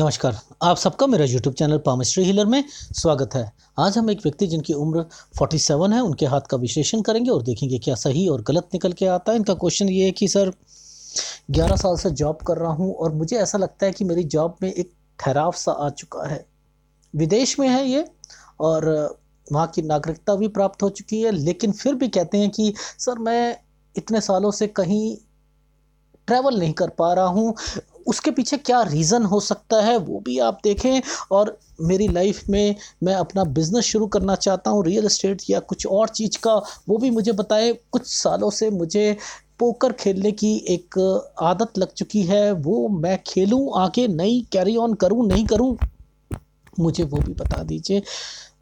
نمشکار آپ سب کا میرا یوٹیوب چینل پامسٹری ہیلر میں سواگت ہے آج ہم ایک ویکتی جن کی عمر 47 ہے ان کے ہاتھ کا وشلیشن کریں گے اور دیکھیں گے کیا صحیح اور غلط نکل کے آتا ہے ان کا کوشن یہ ہے کہ سر گیارہ سال سے جاب کر رہا ہوں اور مجھے ایسا لگتا ہے کہ میری جاب میں ایک ٹھہراؤ سا آ چکا ہے ودیش میں ہے یہ اور وہاں کی ناگرکتا بھی پراپت ہو چکی ہے لیکن پھر بھی کہتے ہیں کہ سر میں اتنے سالوں سے کہیں ٹریول نہیں کر پا رہا ہوں اس کے پیچھے کیا ریزن ہو سکتا ہے وہ بھی آپ دیکھیں اور میری لائف میں میں اپنا بزنس شروع کرنا چاہتا ہوں ریئل اسٹیٹ یا کچھ اور چیز کا وہ بھی مجھے بتائیں کچھ سالوں سے مجھے پوکر کھیلنے کی ایک عادت لگ چکی ہے وہ میں کھیلوں آگے نہیں کیری آن کروں نہیں کروں مجھے وہ بھی بتا دیجیے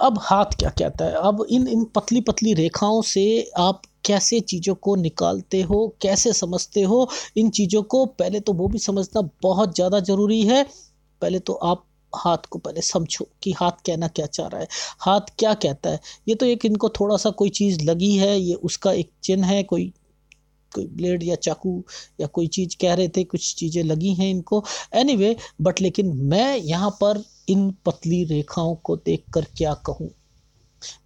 اب ہاتھ کیا کہتا ہے اب ان ان پتلی پتلی ریکھاؤں سے آپ کیسے چیزوں کو نکالتے ہو کیسے سمجھتے ہو ان چیزوں کو پہلے تو وہ بھی سمجھنا بہت زیادہ ضروری ہے پہلے تو آپ ہاتھ کو پہلے سمجھو کہ ہاتھ کہنا کیا چاہ رہا ہے ہاتھ کیا کہتا ہے یہ تو ایک ان کو تھوڑا سا کوئی چیز لگی ہے یہ اس کا ایک چن ہے کوئی کوئی بلیڈ یا چاقو یا کوئی چیز کہہ رہے تھے کچھ چیزیں لگی ہیں ان کو اینی وے بٹ لیکن میں یہاں پر ان پتلی ریکھاؤں کو دیکھ کر کیا کہوں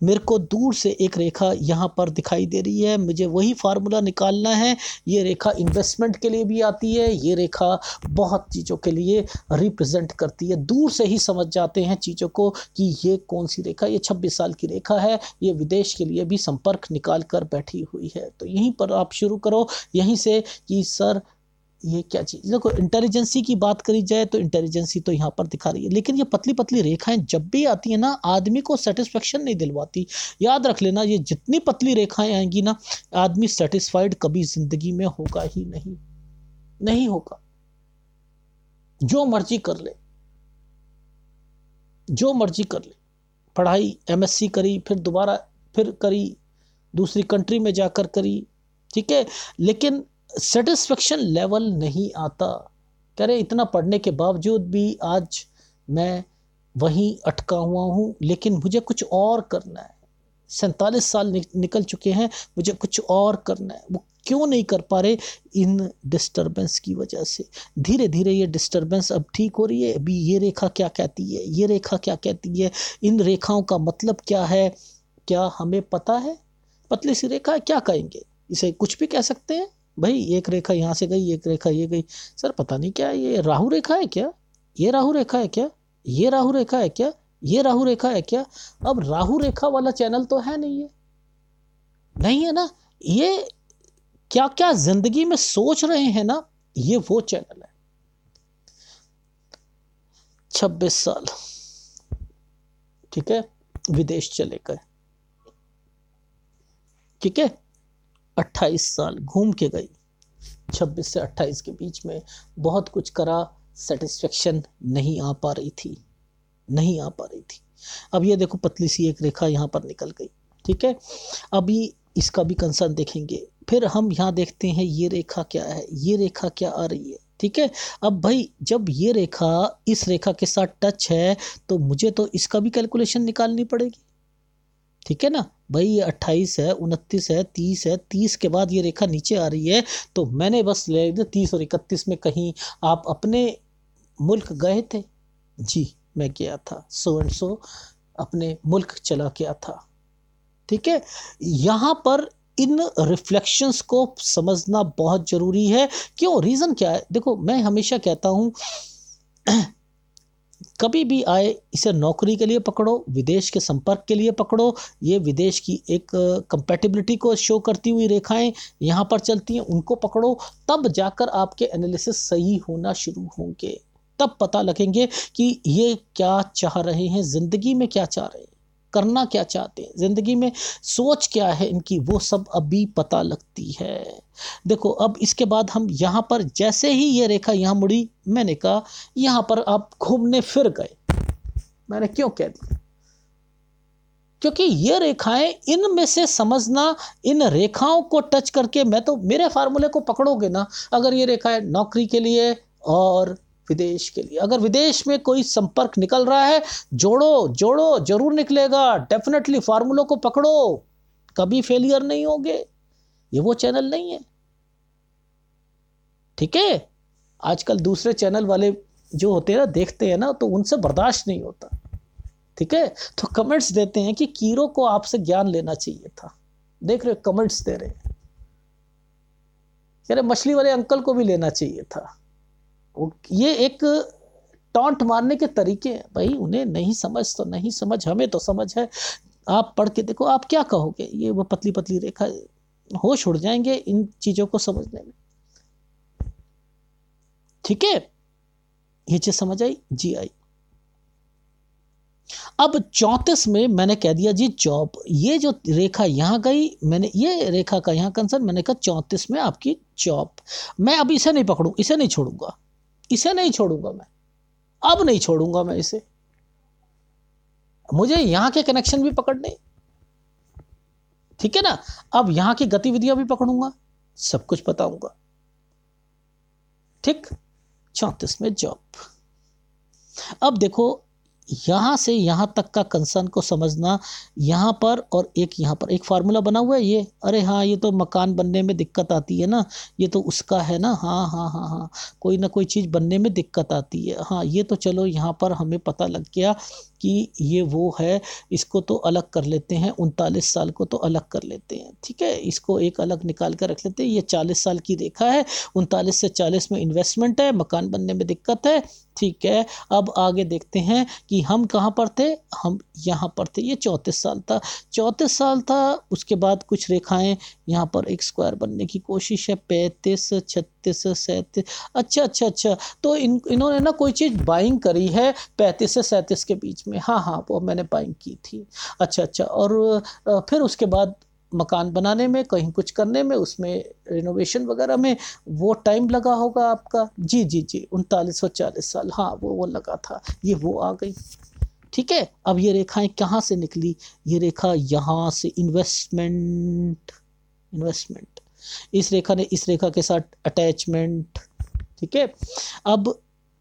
میرے کو دور سے ایک ریکھا یہاں پر دکھائی دے رہی ہے مجھے وہی فارمولا نکالنا ہے یہ ریکھا انویسٹمنٹ کے لیے بھی آتی ہے یہ ریکھا بہت چیزوں کے لیے ریپرزینٹ کرتی ہے دور سے ہی سمجھ جاتے ہیں چیزوں کو کہ یہ کون سی ریکھا یہ چھبیس سال کی ریکھا ہے یہ ودیش کے لیے بھی سمپرک نکال کر بیٹھی ہوئی ہے تو یہیں پر آپ شروع کرو یہیں سے کہ سر یہ کیا چیز دیکھو انٹیلیجنسی کی بات کری جائے تو انٹیلیجنسی تو یہاں پر دکھا رہی ہے لیکن یہ پتلی پتلی ریکھائیں جب بھی آتی ہیں نا آدمی کو سیٹسفیکشن نہیں دلواتی یاد رکھ لینا یہ جتنی پتلی ریکھائیں آئیں گی نا آدمی سیٹسفائڈ کبھی زندگی میں ہوگا ہی نہیں ہوگا جو مرضی کر لے جو مرضی کر لے پڑھائی ایم ایس سی کری پھر دوبارہ پھر کری دوسری کنٹری میں جا کر کری ٹھیک ہے لیکن سیٹسفیکشن لیول نہیں آتا کہہ رہے اتنا پڑھنے کے باوجود بھی آج میں وہیں اٹکا ہوا ہوں لیکن مجھے کچھ اور کرنا ہے سینتالیس سال نکل چکے ہیں مجھے کچھ اور کرنا ہے وہ کیوں نہیں کر پا رہے ان ڈسٹربنس کی وجہ سے دھیرے دھیرے یہ ڈسٹربنس اب ٹھیک ہو رہی ہے ابھی یہ ریکھا کیا کہتی ہے یہ ریکھا کیا کہتی ہے ان ریکھاؤں کا مطلب کیا ہے کیا ہمیں پتہ ہے پتلی سی ریکھا ہے کیا کہیں گے اسے کچھ بھی کہہ سکتے ہیں بھائی ایک ریکھا یہاں سے گئی ایک ریکھا یہ گئی سر پتہ نہیں کیا یہ راہو ریکھا ہے کیا یہ راہو ریکھا ہے کیا یہ راہو ریکھا ہے کیا یہ راہو ریکھا ہے کیا اب راہو ریکھا والا چینل تو ہے نہیں ہے نہیں ہے نا یہ کیا کیا زندگی میں سوچ رہے ہیں نا یہ وہ چینل ہے چھبیس سال ٹھیک ہے ودیش چلے گئے ٹھیک ہے اٹھائیس سال گھوم کے گئی چھبیس سے اٹھائیس کے بیچ میں بہت کچھ کرا سیٹسفیکشن نہیں آ پا رہی تھی نہیں آ پا رہی تھی اب یہ دیکھو پتلی سی ایک ریکھا یہاں پر نکل گئی ٹھیک ہے ابھی اس کا بھی کنسرن دیکھیں گے پھر ہم یہاں دیکھتے ہیں یہ ریکھا کیا ہے یہ ریکھا کیا آ رہی ہے ٹھیک ہے اب بھائی جب یہ ریکھا اس ریکھا کے ساتھ ٹچ ہے تو مجھے تو اس کا بھی کیلکولیشن نکالنی پڑے گی ٹھیک ہے نا بھائی یہ اٹھائیس ہے انتیس ہے تیس ہے تیس کے بعد یہ ریکھا نیچے آ رہی ہے تو میں نے بس لے تیس اور اکتیس میں کہیں آپ اپنے ملک گئے تھے جی میں کیا تھا سو اینڈ سو اپنے ملک چلا کیا تھا ٹھیک ہے یہاں پر ان ریفلیکشنس کو سمجھنا بہت ضروری ہے کیوں ریزن کیا ہے دیکھو میں ہمیشہ کہتا ہوں کبھی بھی آئے اسے نوکری کے لیے پکڑو ودیش کے سمپرک کے لیے پکڑو یہ ودیش کی ایک کمپیٹیبلٹی کو شو کرتی ہوئی ریکھائیں یہاں پر چلتی ہیں ان کو پکڑو تب جا کر آپ کے انالیسس صحیح ہونا شروع ہوں گے تب پتہ لگیں گے کہ یہ کیا چاہ رہے ہیں زندگی میں کیا چاہ رہے ہیں کرنا کیا چاہتے ہیں زندگی میں سوچ کیا ہے ان کی وہ سب ابھی پتا لگتی ہے دیکھو اب اس کے بعد ہم یہاں پر جیسے ہی یہ ریکھا یہاں مڑی میں نے کہا یہاں پر آپ گھومنے پھر گئے میں نے کیوں کہہ دیا کیونکہ یہ ریکھائیں ان میں سے سمجھنا ان ریکھاؤں کو ٹچ کر کے میں تو میرے فارمولے کو پکڑو گے نا اگر یہ ریکھا ہے نوکری کے لیے اور ودیش کے لیے اگر ودیش میں کوئی سمپرک نکل رہا ہے جوڑو جوڑو ضرور نکلے گا ڈیفینیٹلی فارمولوں کو پکڑو کبھی فیلئر نہیں ہوں گے یہ وہ چینل نہیں ہے ٹھیک ہے آج کل دوسرے چینل والے جو ہوتے ہیں نا دیکھتے ہیں نا تو ان سے برداشت نہیں ہوتا ٹھیک ہے تو کمنٹس دیتے ہیں کہ کیڑوں کو آپ سے گیان لینا چاہیے تھا دیکھ رہے کمنٹس دے رہے ہیں یعنی مچھلی والے انکل کو بھی لینا چاہیے تھا یہ ایک ٹانٹ مارنے کے طریقے ہیں بھائی انہیں نہیں سمجھ تو نہیں سمجھ ہمیں تو سمجھ ہے آپ پڑھ کے دیکھو آپ کیا کہو گے یہ وہ پتلی پتلی ریکھا ہو اڑ جائیں گے ان چیزوں کو سمجھنے میں ٹھیک ہے یہ چیز سمجھ آئی جی آئی اب چونتیس میں میں نے کہہ دیا جی جاب یہ جو ریکھا یہاں گئی میں نے یہ ریکھا کا یہاں کنسر میں نے کہا چونتیس میں آپ کی جاب میں اب اسے نہیں پکڑوں اسے نہیں چھوڑوں گا اسے نہیں چھوڑوں گا میں اب نہیں چھوڑوں گا میں اسے مجھے یہاں کے کنیکشن بھی پکڑنے ٹھیک ہے نا اب یہاں کی گتویاں بھی پکڑوں گا سب کچھ بتاؤں گا ٹھیک چونتیس میں جاب اب دیکھو یہاں سے یہاں تک کا کنسرن کو سمجھنا یہاں پر اور ایک یہاں پر ایک فارمولہ بنا ہوا ہے یہ ارے ہاں یہ تو مکان بننے میں دقت آتی ہے نا یہ تو اس کا ہے نا ہاں ہاں ہاں ہاں کوئی نہ کوئی چیز بننے میں دقت آتی ہے ہاں یہ تو چلو یہاں پر ہمیں پتہ لگ گیا کہ یہ وہ ہے اس کو تو الگ کر لیتے ہیں انتالیس سال کو تو الگ کر لیتے ہیں ٹھیک ہے اس کو ایک الگ نکال کر رکھ لیتے ہیں یہ چالیس سال کی ریکھا ہے انتالیس سے چالیس میں انویسٹمنٹ ہے مکان بننے میں دقت ہے ٹھیک ہے اب آگے دیکھتے ہیں کہ ہم کہاں پر تھے ہم یہاں پر تھے یہ چونتیس سال تھا چونتیس سال تھا اس کے بعد کچھ ریکھائیں یہاں پر ایک اسکوائر بننے کی کوشش ہے پینتیس چھتیس سینتیس اچھا اچھا اچھا تو ان انہوں نے نا کوئی چیز بائنگ کری ہے پینتیس سے سینتیس کے بیچ میں ہاں ہاں وہ میں نے بائنگ کی تھی اچھا اچھا اور پھر اس کے بعد مکان بنانے میں کہیں کچھ کرنے میں اس میں رینوویشن وغیرہ میں وہ ٹائم لگا ہوگا آپ کا جی جی جی انتالیس سو چالیس سال ہاں وہ لگا تھا یہ وہ آ گئی ٹھیک ہے اب یہ ریکھائیں کہاں سے نکلی یہ ریکھا یہاں سے انویسٹمنٹ انویسٹمنٹ اس ریکھا نے اس ریکھا کے ساتھ اٹیچمنٹ ٹھیک ہے اب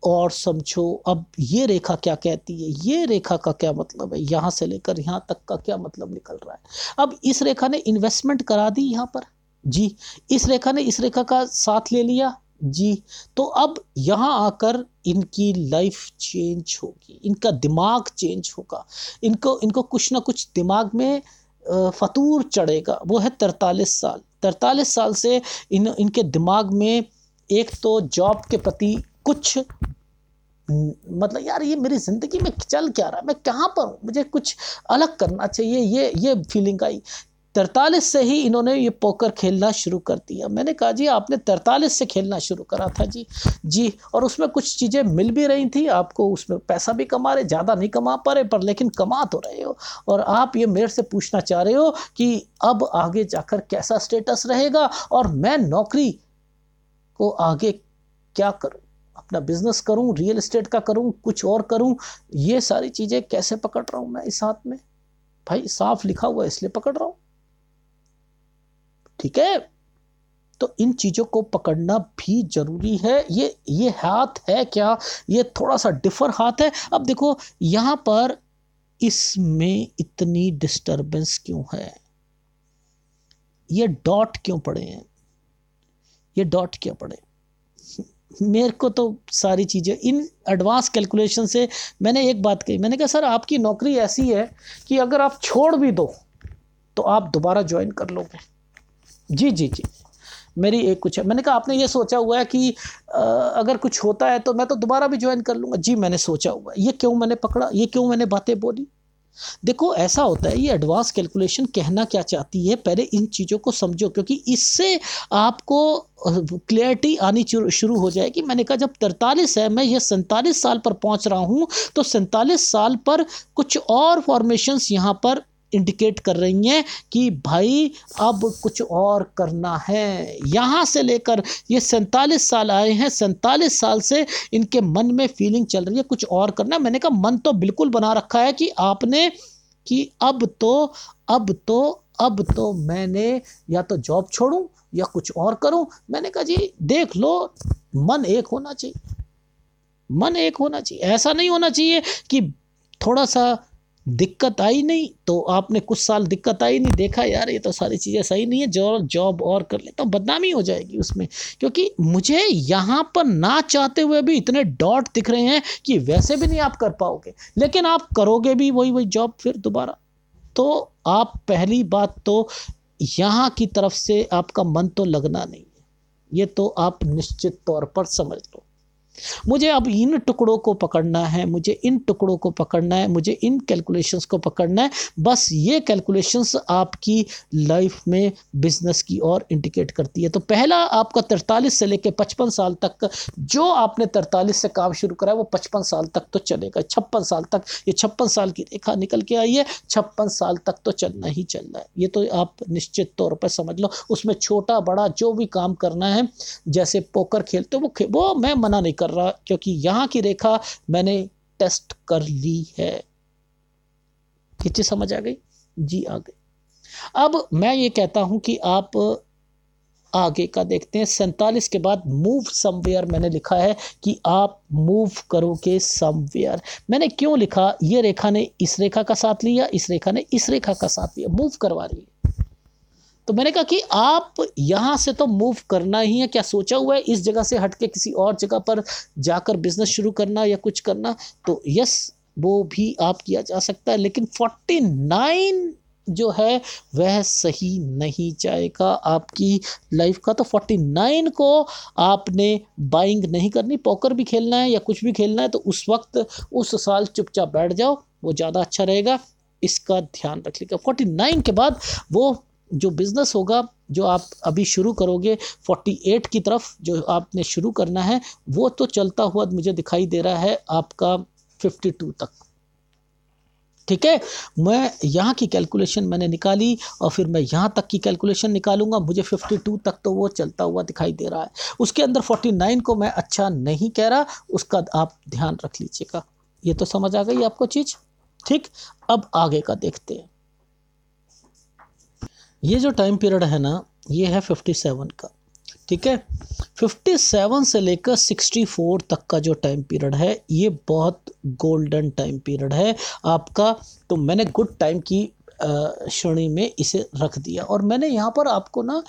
اور سمجھو اب یہ ریکھا کیا کہتی ہے یہ ریکھا کا کیا مطلب ہے یہاں سے لے کر یہاں تک کا کیا مطلب نکل رہا ہے اب اس ریکھا نے انویسٹمنٹ کرا دی یہاں پر جی اس ریکھا نے اس ریکھا کا ساتھ لے لیا جی تو اب یہاں آ کر ان کی لائف چینج ہوگی ان کا دماغ چینج ہوگا ان کو ان کو کچھ نہ کچھ دماغ میں فطور چڑھے گا وہ ہے ترتالیس سال ترتالیس سال سے ان ان کے دماغ میں ایک تو جاب کے پتی کچھ مطلب یار یہ میری زندگی میں چل کیا رہا ہے میں کہاں پر ہوں مجھے کچھ الگ کرنا چاہیے اچھا، یہ یہ فیلنگ آئی ترتالیس سے ہی انہوں نے یہ پوکر کھیلنا شروع کر دیا میں نے کہا جی آپ نے ترتالیس سے کھیلنا شروع کرا تھا جی جی اور اس میں کچھ چیزیں مل بھی رہی تھیں آپ کو اس میں پیسہ بھی کما رہے زیادہ نہیں کما پا رہے پر لیکن کما تو رہے ہو اور آپ یہ میرے سے پوچھنا چاہ رہے ہو کہ اب آگے جا کر کیسا اسٹیٹس رہے گا اور میں نوکری کو آگے کیا کروں اپنا بزنس کروں ریئل اسٹیٹ کا کروں کچھ اور کروں یہ ساری چیزیں کیسے پکڑ رہا ہوں میں اس ہاتھ میں بھائی صاف لکھا ہوا ہے اس لیے پکڑ رہا ہوں ٹھیک ہے تو ان چیزوں کو پکڑنا بھی ضروری ہے یہ یہ ہاتھ ہے کیا یہ تھوڑا سا ڈفر ہاتھ ہے اب دیکھو یہاں پر اس میں اتنی ڈسٹربنس کیوں ہے یہ ڈاٹ کیوں پڑے ہیں یہ ڈاٹ کیوں پڑے میرے کو تو ساری چیزیں ان ایڈوانس کیلکولیشن سے میں نے ایک بات کہی میں نے کہا سر آپ کی نوکری ایسی ہے کہ اگر آپ چھوڑ بھی دو تو آپ دوبارہ جوائن کر لو گے جی جی جی میری ایک کچھ ہے میں نے کہا آپ نے یہ سوچا ہوا ہے کہ اگر کچھ ہوتا ہے تو میں تو دوبارہ بھی جوائن کر لوں گا جی میں نے سوچا ہوا ہے یہ کیوں میں نے پکڑا یہ کیوں میں نے باتیں بولی دیکھو ایسا ہوتا ہے یہ ایڈوانس کیلکولیشن کہنا کیا چاہتی ہے پہلے ان چیزوں کو سمجھو کیونکہ اس سے آپ کو کلیئرٹی آنی شروع ہو جائے گی میں نے کہا جب ترتالیس ہے میں یہ سینتالیس سال پر پہنچ رہا ہوں تو سینتالیس سال پر کچھ اور فارمیشنز یہاں پر انڈیکیٹ کر رہی ہیں کہ بھائی اب کچھ اور کرنا ہے یہاں سے لے کر یہ سنتالیس سال آئے ہیں سنتالیس سال سے ان کے من میں فیلنگ چل رہی ہے کچھ اور کرنا ہے میں نے کہا من تو بالکل بنا رکھا ہے کہ آپ نے کہ اب تو اب تو اب تو میں نے یا تو جاب چھوڑوں یا کچھ اور کروں میں نے کہا جی دیکھ لو من ایک ہونا چاہیے من ایک ہونا چاہیے ایسا نہیں ہونا چاہیے کہ تھوڑا سا دقت آئی نہیں تو آپ نے کچھ سال دقت آئی نہیں دیکھا یار یہ تو ساری چیزیں صحیح نہیں ہے جو جاب اور کر لیں تو بدنامی ہو جائے گی اس میں کیونکہ مجھے یہاں پر نہ چاہتے ہوئے بھی اتنے ڈاٹ دکھ رہے ہیں کہ ویسے بھی نہیں آپ کر پاؤ گے لیکن آپ کرو گے بھی وہی وہی جاب پھر دوبارہ تو آپ پہلی بات تو یہاں کی طرف سے آپ کا من تو لگنا نہیں ہے یہ تو آپ نشچت طور پر سمجھ لو مجھے اب ان ٹکڑوں کو پکڑنا ہے مجھے ان ٹکڑوں کو پکڑنا ہے مجھے ان کیلکولیشنز کو پکڑنا ہے بس یہ کیلکولیشنس آپ کی لائف میں بزنس کی اور انڈیکیٹ کرتی ہے تو پہلا آپ کا ترتالیس سے لے کے پچپن سال تک جو آپ نے ترتالیس سے کام شروع کرا ہے وہ پچپن سال تک تو چلے گا چھپن سال تک یہ چھپن سال کی ریکھا نکل کے آئی ہے چھپن سال تک تو چلنا ہی چلنا ہے یہ تو آپ نشچت طور پر سمجھ لو اس میں چھوٹا بڑا جو بھی کام کرنا ہے جیسے پوکر کھیلتے وہ میں منع نہیں کر کر رہا کیونکہ یہاں کی ریکھا میں نے ٹیسٹ کر لی ہے کچھ سمجھ آ گئی جی آ گئی اب میں یہ کہتا ہوں کہ آپ آگے کا دیکھتے ہیں سینتالیس کے بعد موو سم ویئر میں نے لکھا ہے کہ آپ موو کرو گے سم ویئر میں نے کیوں لکھا یہ ریکھا نے اس ریکھا کا ساتھ لیا اس ریکھا نے اس ریکھا کا ساتھ لیا موو کروا رہی ہے تو میں نے کہا کہ آپ یہاں سے تو موو کرنا ہی ہے کیا سوچا ہوا ہے اس جگہ سے ہٹ کے کسی اور جگہ پر جا کر بزنس شروع کرنا یا کچھ کرنا تو یس وہ بھی آپ کیا جا سکتا ہے لیکن فورٹی نائن جو ہے وہ صحیح نہیں جائے گا آپ کی لائف کا تو فورٹی نائن کو آپ نے بائنگ نہیں کرنی پوکر بھی کھیلنا ہے یا کچھ بھی کھیلنا ہے تو اس وقت اس سال چپ چاپ بیٹھ جاؤ وہ زیادہ اچھا رہے گا اس کا دھیان لے گا فورٹی نائن کے بعد وہ جو بزنس ہوگا جو آپ ابھی شروع کرو گے فورٹی ایٹ کی طرف جو آپ نے شروع کرنا ہے وہ تو چلتا ہوا مجھے دکھائی دے رہا ہے آپ کا ففٹی ٹو تک ٹھیک ہے میں یہاں کی کیلکولیشن میں نے نکالی اور پھر میں یہاں تک کی کیلکولیشن نکالوں گا مجھے ففٹی ٹو تک تو وہ چلتا ہوا دکھائی دے رہا ہے اس کے اندر فورٹی نائن کو میں اچھا نہیں کہہ رہا اس کا آپ دھیان رکھ لیجیے گا یہ تو سمجھ آ گئی آپ کو چیز ٹھیک اب آگے کا دیکھتے ہیں یہ جو ٹائم پیریڈ ہے نا یہ ہے ففٹی سیون کا ٹھیک ہے ففٹی سیون سے لے کر سکسٹی فور تک کا جو ٹائم پیریڈ ہے یہ بہت گولڈن ٹائم پیریڈ ہے آپ کا تو میں نے گڈ ٹائم کی شرنی میں اسے رکھ دیا اور میں نے یہاں پر آپ کو نا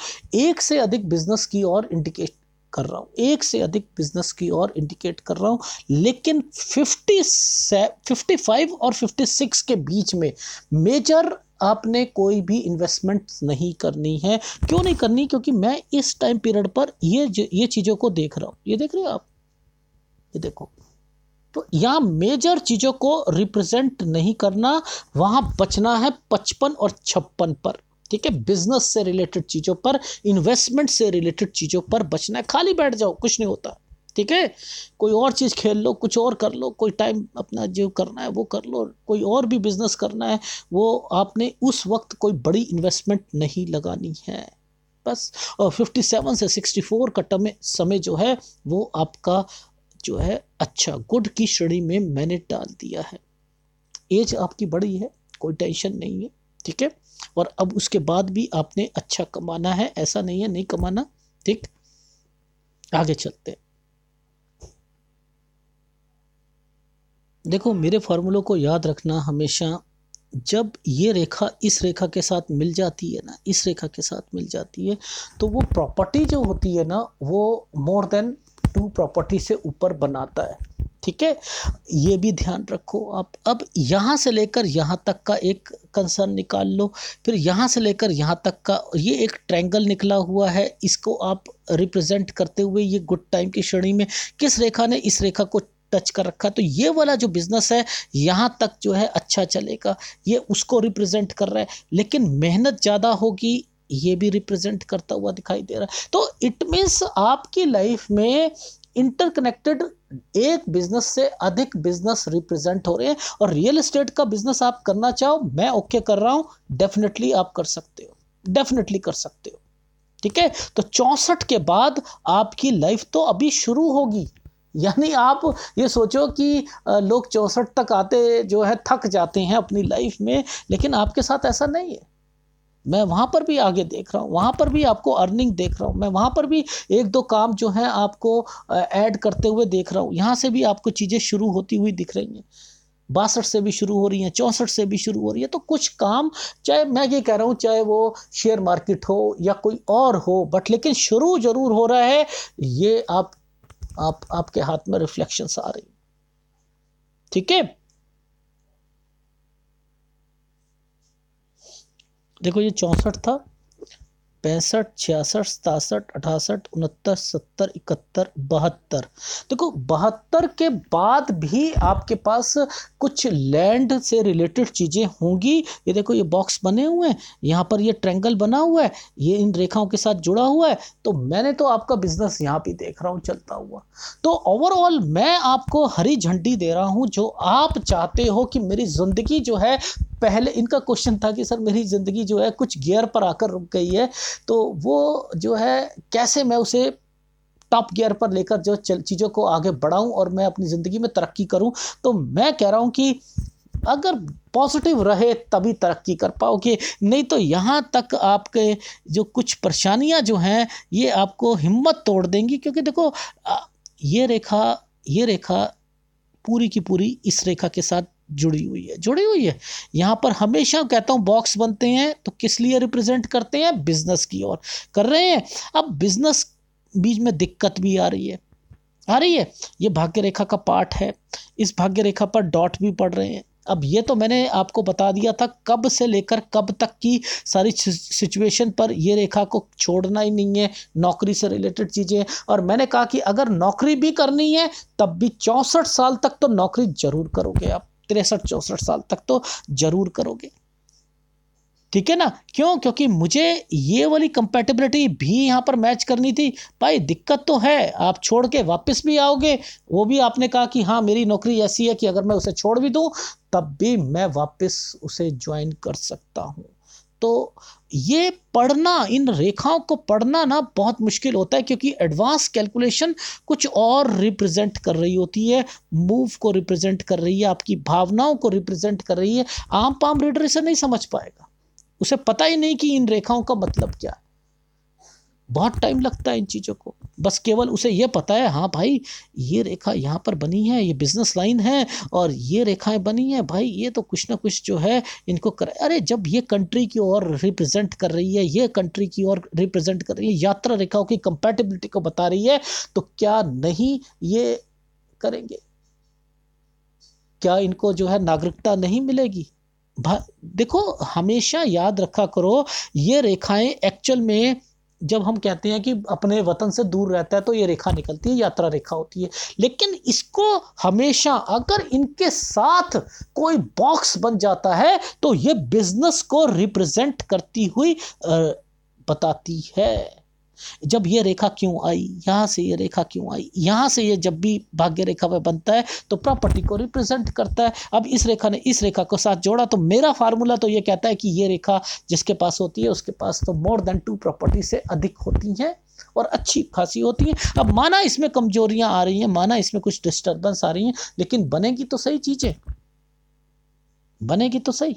ایک سے ادھک بزنس کی اور انڈیکیٹ کر رہا ہوں ایک سے ادھک بزنس کی اور انڈیکیٹ کر رہا ہوں لیکن ففٹی ففٹی فائیو اور ففٹی سکس کے بیچ میں میجر آپ نے کوئی بھی انویسٹمنٹ نہیں کرنی ہے کیوں نہیں کرنی کیونکہ میں اس ٹائم پیریڈ پر یہ چیزوں کو دیکھ رہا ہوں یہ دیکھ رہے آپ یہ دیکھو تو یہاں میجر چیزوں کو ریپرزینٹ نہیں کرنا وہاں بچنا ہے پچپن اور چھپن پر ٹھیک ہے بزنس سے ریلیٹڈ چیزوں پر انویسٹمنٹ سے ریلیٹڈ چیزوں پر بچنا ہے خالی بیٹھ جاؤ کچھ نہیں ہوتا ٹھیک ہے کوئی اور چیز کھیل لو کچھ اور کر لو کوئی ٹائم اپنا جو کرنا ہے وہ کر لو کوئی اور بھی بزنس کرنا ہے وہ آپ نے اس وقت کوئی بڑی انویسٹمنٹ نہیں لگانی ہے بس اور ففٹی سیون سے سکسٹی فور کا ٹمے سمے جو ہے وہ آپ کا جو ہے اچھا گڈ کی شڑی میں میں نے ڈال دیا ہے ایج آپ کی بڑی ہے کوئی ٹینشن نہیں ہے ٹھیک ہے اور اب اس کے بعد بھی آپ نے اچھا کمانا ہے ایسا نہیں ہے نہیں کمانا ٹھیک آگے چلتے ہیں دیکھو میرے فارمولوں کو یاد رکھنا ہمیشہ جب یہ ریکھا اس ریکھا کے ساتھ مل جاتی ہے نا اس ریکھا کے ساتھ مل جاتی ہے تو وہ پراپرٹی جو ہوتی ہے نا وہ مور دین ٹو پراپرٹی سے اوپر بناتا ہے ٹھیک ہے یہ بھی دھیان رکھو آپ اب یہاں سے لے کر یہاں تک کا ایک کنسرن نکال لو پھر یہاں سے لے کر یہاں تک کا یہ ایک ٹرینگل نکلا ہوا ہے اس کو آپ ریپرزینٹ کرتے ہوئے یہ گڈ ٹائم کی شرنی میں کس ریکھا نے اس ریکھا کو ٹچ کر رکھا تو یہ والا جو بزنس ہے یہاں تک جو ہے اچھا چلے گا یہ اس کو ریپرزینٹ کر رہا ہے لیکن محنت زیادہ ہوگی یہ بھی ریپرزینٹ کرتا ہوا دکھائی دے رہا ہے تو اٹ مینس آپ کی لائف میں انٹر کنیکٹڈ ایک بزنس سے ادھک بزنس ریپرزینٹ ہو رہے ہیں اور ریئل اسٹیٹ کا بزنس آپ کرنا چاہو میں اوکے کر رہا ہوں ڈیفینیٹلی آپ کر سکتے ہو ڈیفینیٹلی کر سکتے ہو ٹھیک ہے تو چونسٹھ کے بعد آپ کی لائف تو ابھی شروع ہوگی یعنی آپ یہ سوچو کہ لوگ چونسٹھ تک آتے جو ہے تھک جاتے ہیں اپنی لائف میں لیکن آپ کے ساتھ ایسا نہیں ہے میں وہاں پر بھی آگے دیکھ رہا ہوں وہاں پر بھی آپ کو ارننگ دیکھ رہا ہوں میں وہاں پر بھی ایک دو کام جو ہیں آپ کو ایڈ کرتے ہوئے دیکھ رہا ہوں یہاں سے بھی آپ کو چیزیں شروع ہوتی ہوئی دکھ رہی ہیں باسٹھ سے بھی شروع ہو رہی ہیں چونسٹھ سے بھی شروع ہو رہی ہے تو کچھ کام چاہے میں یہ کہہ رہا ہوں چاہے وہ شیئر مارکیٹ ہو یا کوئی اور ہو بٹ لیکن شروع ضرور ہو رہا ہے یہ آپ آپ آپ کے ہاتھ میں ریفلیکشنس آ رہی ٹھیک ہے دیکھو یہ چونسٹھ تھا پینسٹھ چھیاسٹھ ستاسٹھ اٹھاسٹھ انہتر ستر اکہتر بہتر دیکھو بہتر کے بعد بھی آپ کے پاس کچھ لینڈ سے ریلیٹڈ چیزیں ہوں گی یہ دیکھو یہ باکس بنے ہوئے ہیں یہاں پر یہ ٹرینگل بنا ہوا ہے یہ ان ریکھاؤں کے ساتھ جڑا ہوا ہے تو میں نے تو آپ کا بزنس یہاں بھی دیکھ رہا ہوں چلتا ہوا تو اوور آل میں آپ کو ہری جھنڈی دے رہا ہوں جو آپ چاہتے ہو کہ میری زندگی جو ہے پہلے ان کا کوشچن تھا کہ سر میری زندگی جو ہے کچھ گیئر پر آ کر رک گئی ہے تو وہ جو ہے کیسے میں اسے ٹاپ گیئر پر لے کر جو چیزوں کو آگے بڑھاؤں اور میں اپنی زندگی میں ترقی کروں تو میں کہہ رہا ہوں کہ اگر پازیٹیو رہے تبھی ترقی کر پاؤ گے نہیں تو یہاں تک آپ کے جو کچھ پریشانیاں جو ہیں یہ آپ کو ہمت توڑ دیں گی کیونکہ دیکھو یہ ریکھا یہ ریکھا پوری کی پوری اس ریکھا کے ساتھ جڑی ہوئی ہے جڑی ہوئی ہے یہاں پر ہمیشہ کہتا ہوں باکس بنتے ہیں تو کس لیے ریپرزینٹ کرتے ہیں بزنس کی اور کر رہے ہیں اب بزنس بیچ میں دقت بھی آ رہی ہے آ رہی ہے یہ بھاگیہ ریکھا کا پارٹ ہے اس بھاگیہ ریکھا پر ڈاٹ بھی پڑھ رہے ہیں اب یہ تو میں نے آپ کو بتا دیا تھا کب سے لے کر کب تک کی ساری سچویشن پر یہ ریکھا کو چھوڑنا ہی نہیں ہے نوکری سے ریلیٹڈ چیزیں اور میں نے کہا کہ اگر نوکری بھی کرنی ہے تب بھی چونسٹھ سال تک تو نوکری ضرور کرو گے آپ تریسٹھ چونسٹھ سال تک تو ضرور کرو گے ٹھیک ہے نا کیوں کیونکہ مجھے یہ والی کمپیٹیبلٹی بھی یہاں پر میچ کرنی تھی بھائی دقت تو ہے آپ چھوڑ کے واپس بھی آؤ گے وہ بھی آپ نے کہا کہ ہاں میری نوکری ایسی ہے کہ اگر میں اسے چھوڑ بھی دوں تب بھی میں واپس اسے جوائن کر سکتا ہوں تو یہ پڑھنا ان ریکھاؤں کو پڑھنا نا بہت مشکل ہوتا ہے کیونکہ ایڈوانس کیلکولیشن کچھ اور ریپرزینٹ کر رہی ہوتی ہے موو کو ریپرزینٹ کر رہی ہے آپ کی بھاوناؤں کو ریپرزینٹ کر رہی ہے عام پام ریڈر اسے نہیں سمجھ پائے گا اسے پتہ ہی نہیں کہ ان ریکھاؤں کا مطلب کیا ہے بہت ٹائم لگتا ہے ان چیزوں کو بس کیول اسے یہ پتا ہے ہاں بھائی یہ ریکھا یہاں پر بنی ہے یہ بزنس لائن ہے اور یہ ریکھائیں بنی ہیں بھائی یہ تو کچھ نہ کچھ جو ہے ان کو کر ارے جب یہ کنٹری کی اور ریپرزینٹ کر رہی ہے یہ کنٹری کی اور ریپرزینٹ کر رہی ہے یاترا ریکھاؤں کی کمپیٹیبلٹی کو بتا رہی ہے تو کیا نہیں یہ کریں گے کیا ان کو جو ہے ناگرکتا نہیں ملے گی دیکھو ہمیشہ یاد رکھا کرو یہ ریکھائیں ایکچول میں جب ہم کہتے ہیں کہ اپنے وطن سے دور رہتا ہے تو یہ ریکھا نکلتی ہے یاترا ریکھا ہوتی ہے لیکن اس کو ہمیشہ اگر ان کے ساتھ کوئی باکس بن جاتا ہے تو یہ بزنس کو ریپرزینٹ کرتی ہوئی بتاتی ہے جب یہ ریکھا کیوں آئی یہاں سے یہ ریکھا کیوں آئی یہاں سے یہ جب بھی بھاگیہ ریکھا میں بنتا ہے تو پراپرٹی کو ریپرزینٹ کرتا ہے اب اس ریکھا نے اس ریکھا کو ساتھ جوڑا تو میرا فارمولا تو یہ کہتا ہے کہ یہ ریکھا جس کے پاس ہوتی ہے اس کے پاس تو مور دین ٹو پراپرٹی سے ادھک ہوتی ہیں اور اچھی خاصی ہوتی ہیں اب مانا اس میں کمزوریاں آ رہی ہیں مانا اس میں کچھ ڈسٹربنس آ رہی ہیں لیکن بنے گی تو صحیح چیزیں بنے گی تو صحیح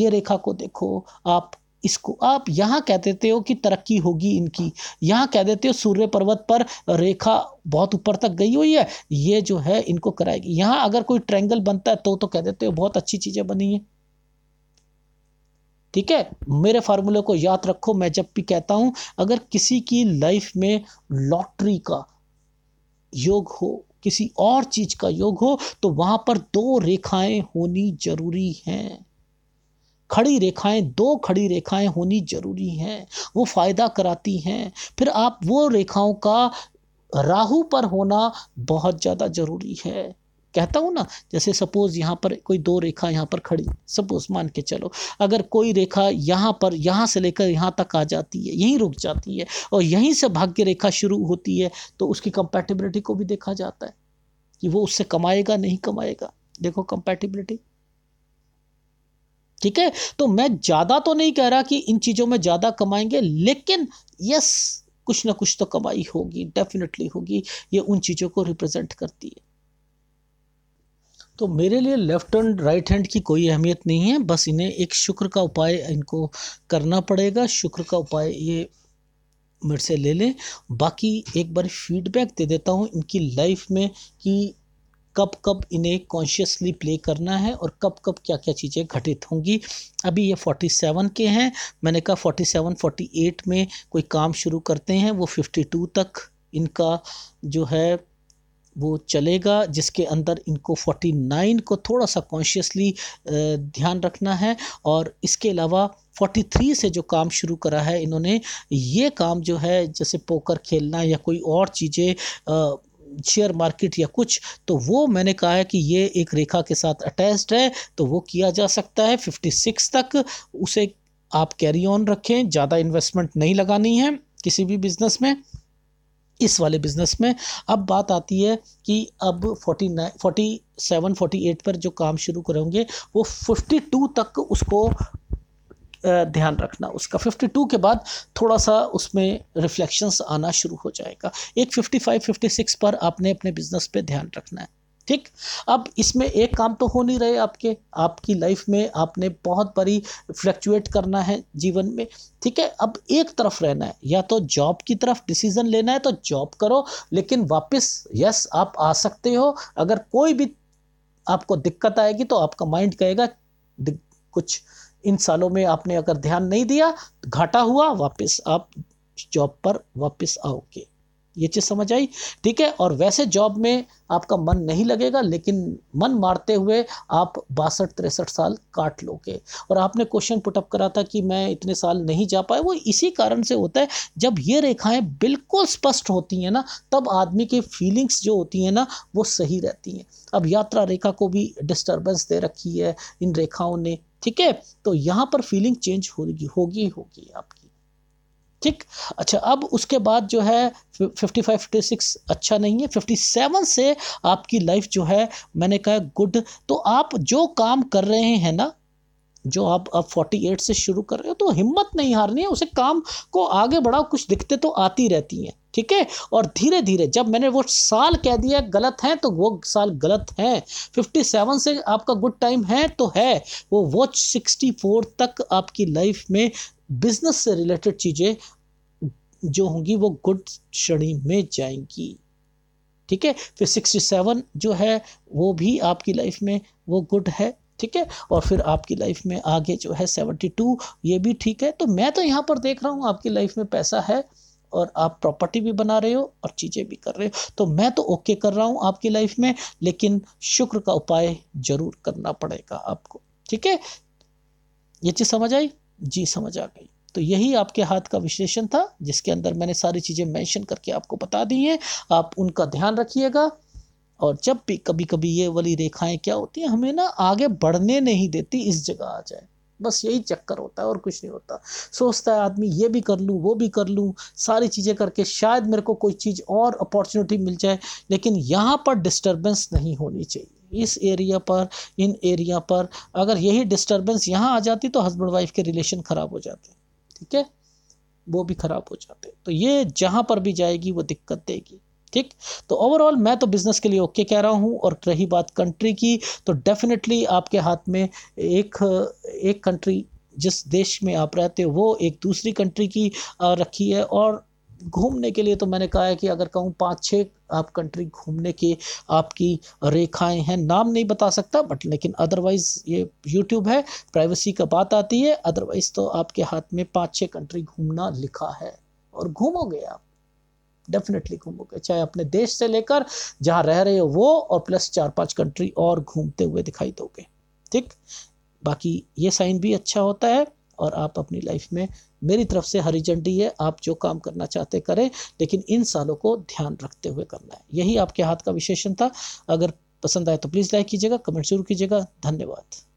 یہ ریکھا کو دیکھو آپ اس کو آپ یہاں کہہ دیتے ہو کہ ترقی ہوگی ان کی یہاں کہہ دیتے ہو سوریہ پروت پر ریکھا بہت اوپر تک گئی ہوئی ہے یہ جو ہے ان کو کرائے گی یہاں اگر کوئی ٹرینگل بنتا ہے تو تو کہہ دیتے ہو بہت اچھی چیزیں بنی ہیں ٹھیک ہے میرے فارمولے کو یاد رکھو میں جب بھی کہتا ہوں اگر کسی کی لائف میں لاٹری کا یوگ ہو کسی اور چیز کا یوگ ہو تو وہاں پر دو ریکھائیں ہونی ضروری ہیں کھڑی ریکھائیں دو کھڑی ریکھائیں ہونی ضروری ہیں وہ فائدہ کراتی ہیں پھر آپ وہ ریکھاؤں کا راہو پر ہونا بہت زیادہ ضروری ہے کہتا ہوں نا جیسے سپوز یہاں پر کوئی دو ریکھا یہاں پر کھڑی سپوز مان کے چلو اگر کوئی ریکھا یہاں پر یہاں سے لے کر یہاں تک آ جاتی ہے یہیں رک جاتی ہے اور یہیں سے بھاگیہ ریکھا شروع ہوتی ہے تو اس کی کمپیٹیبلٹی کو بھی دیکھا جاتا ہے کہ وہ اس سے کمائے گا نہیں کمائے گا دیکھو کمپیٹیبلٹی ٹھیک ہے تو میں زیادہ تو نہیں کہہ رہا کہ ان چیزوں میں زیادہ کمائیں گے لیکن یس کچھ نہ کچھ تو کمائی ہوگی ڈیفینیٹلی ہوگی یہ ان چیزوں کو ریپرزینٹ کرتی ہے تو میرے لیے لیفٹ ہینڈ رائٹ ہینڈ کی کوئی اہمیت نہیں ہے بس انہیں ایک شکر کا اپائے ان کو کرنا پڑے گا شکر کا اپائے یہ میرے سے لے لیں باقی ایک بار فیڈ بیک دے دیتا ہوں ان کی لائف میں کہ کب کب انہیں کانشیسلی پلے کرنا ہے اور کب کب کیا کیا چیزیں گھٹت ہوں گی ابھی یہ فورٹی سیون کے ہیں میں نے کہا فورٹی سیون فورٹی ایٹ میں کوئی کام شروع کرتے ہیں وہ ففٹی ٹو تک ان کا جو ہے وہ چلے گا جس کے اندر ان کو فورٹی نائن کو تھوڑا سا کانشیسلی دھیان رکھنا ہے اور اس کے علاوہ فورٹی تھری سے جو کام شروع کرا ہے انہوں نے یہ کام جو ہے جیسے پوکر کھیلنا یا کوئی اور چیزیں شیئر مارکیٹ یا کچھ تو وہ میں نے کہا ہے کہ یہ ایک ریکھا کے ساتھ اٹیچڈ ہے تو وہ کیا جا سکتا ہے ففٹی سکس تک اسے آپ کیری آن رکھیں زیادہ انویسٹمنٹ نہیں لگانی ہے کسی بھی بزنس میں اس والے بزنس میں اب بات آتی ہے کہ اب forty nine forty seven forty eight پر جو کام شروع کریں گے وہ ففٹی ٹو تک اس کو دھیان رکھنا اس کا ففٹی ٹو کے بعد تھوڑا سا اس میں ریفلیکشنس آنا شروع ہو جائے گا ایک ففٹی فائیو ففٹی سکس پر آپ نے اپنے بزنس پہ دھیان رکھنا ہے ٹھیک اب اس میں ایک کام تو ہو نہیں رہے آپ کے آپ کی لائف میں آپ نے بہت بڑی فلیکچویٹ کرنا ہے جیون میں ٹھیک ہے اب ایک طرف رہنا ہے یا تو جاب کی طرف ڈیسیزن لینا ہے تو جاب کرو لیکن واپس یس آپ آ سکتے ہو اگر کوئی بھی آپ کو دقت آئے گی تو آپ کا مائنڈ کہے گا کچھ ان سالوں میں آپ نے اگر دھیان نہیں دیا گھاٹا ہوا واپس آپ جاب پر واپس آؤ گے یہ چیز سمجھ آئی ٹھیک ہے اور ویسے جاب میں آپ کا من نہیں لگے گا لیکن من مارتے ہوئے آپ باسٹھ تریسٹھ سال کاٹ لو گے اور آپ نے کوشچن پٹ اپ کرا تھا کہ میں اتنے سال نہیں جا پایا وہ اسی کارن سے ہوتا ہے جب یہ ریکھائیں بالکل اسپشٹ ہوتی ہیں نا تب آدمی کی فیلنگس جو ہوتی ہیں نا وہ صحیح رہتی ہیں اب یاترا ریکھا کو بھی ڈسٹربنس دے رکھی ہے ان ریکھاؤں نے ٹھیک ہے تو یہاں پر فیلنگ چینج ہوگی ہوگی ہوگی آپ کی ٹھیک اچھا اب اس کے بعد جو ہے ففٹی فائیو ففٹی سکس اچھا نہیں ہے ففٹی سیون سے آپ کی لائف جو ہے میں نے کہا گڈ تو آپ جو کام کر رہے ہیں نا جو آپ اب فورٹی ایٹ سے شروع کر رہے ہو تو ہمت نہیں ہارنی ہے اسے کام کو آگے بڑھاؤ کچھ دقتیں تو آتی رہتی ہیں ٹھیک ہے اور دھیرے دھیرے جب میں نے وہ سال کہہ دیا غلط ہیں تو وہ سال غلط ہیں ففٹی سیون سے آپ کا گڈ ٹائم ہے تو ہے وہ واچ سکسٹی فور تک آپ کی لائف میں بزنس سے ریلیٹڈ چیزیں جو ہوں گی وہ گڈ شڑی میں جائیں گی ٹھیک ہے پھر سکسٹی سیون جو ہے وہ بھی آپ کی لائف میں وہ گڈ ہے ٹھیک ہے اور پھر آپ کی لائف میں آگے جو ہے سیونٹی ٹو یہ بھی ٹھیک ہے تو میں تو یہاں پر دیکھ رہا ہوں آپ کی لائف میں پیسہ ہے اور آپ پراپرٹی بھی بنا رہے ہو اور چیزیں بھی کر رہے ہو تو میں تو اوکے کر رہا ہوں آپ کی لائف میں لیکن شکر کا اپائے ضرور کرنا پڑے گا آپ کو ٹھیک ہے یہ چیز سمجھ آئی جی سمجھ آ گئی تو یہی آپ کے ہاتھ کا وشلیشن تھا جس کے اندر میں نے ساری چیزیں مینشن کر کے آپ کو بتا دی ہیں آپ ان کا دھیان رکھیے گا اور جب بھی کبھی کبھی یہ والی ریکھائیں کیا ہوتی ہیں ہمیں نا آگے بڑھنے نہیں دیتی اس جگہ آ جائے بس یہی چکر ہوتا ہے اور کچھ نہیں ہوتا سوچتا ہے آدمی یہ بھی کر لوں وہ بھی کر لوں ساری چیزیں کر کے شاید میرے کو کوئی چیز اور اپورچونیٹی مل جائے لیکن یہاں پر ڈسٹربنس نہیں ہونی چاہیے اس ایریا پر ان ایریا پر اگر یہی ڈسٹربنس یہاں آ جاتی تو ہسبینڈ وائف کے ریلیشن خراب ہو جاتے ہیں ٹھیک ہے وہ بھی خراب ہو جاتے ہیں تو یہ جہاں پر بھی جائے گی وہ دقت دے گی ٹھیک تو اوور آل میں تو بزنس کے لیے اوکے کہہ رہا ہوں اور رہی بات کنٹری کی تو ڈیفینیٹلی آپ کے ہاتھ میں ایک ایک کنٹری جس دیش میں آپ رہتے وہ ایک دوسری کنٹری کی رکھی ہے اور گھومنے کے لیے تو میں نے کہا ہے کہ اگر کہوں پانچ چھ آپ کنٹری گھومنے کے آپ کی ریکھائیں ہیں نام نہیں بتا سکتا بٹ لیکن ادروائز یہ یوٹیوب ہے پرائیویسی کا بات آتی ہے ادروائز تو آپ کے ہاتھ میں پانچ چھ کنٹری گھومنا لکھا ہے اور گھومو آپ گھومو گے چاہے اپنے دیش سے لے کر جہاں رہ رہے ہو وہ اور پلس چار پانچ کنٹری اور گھومتے ہوئے دکھائی دو گے ٹھیک باقی یہ سائن بھی اچھا ہوتا ہے اور آپ اپنی لائف میں میری طرف سے ہری جھنڈی ہے آپ جو کام کرنا چاہتے کریں لیکن ان سالوں کو دھیان رکھتے ہوئے کرنا ہے یہی آپ کے ہاتھ کا وشیشن تھا اگر پسند آئے تو پلیز لائک کیجیے گا کمنٹ ضرور کیجیے گا دھنیہ واد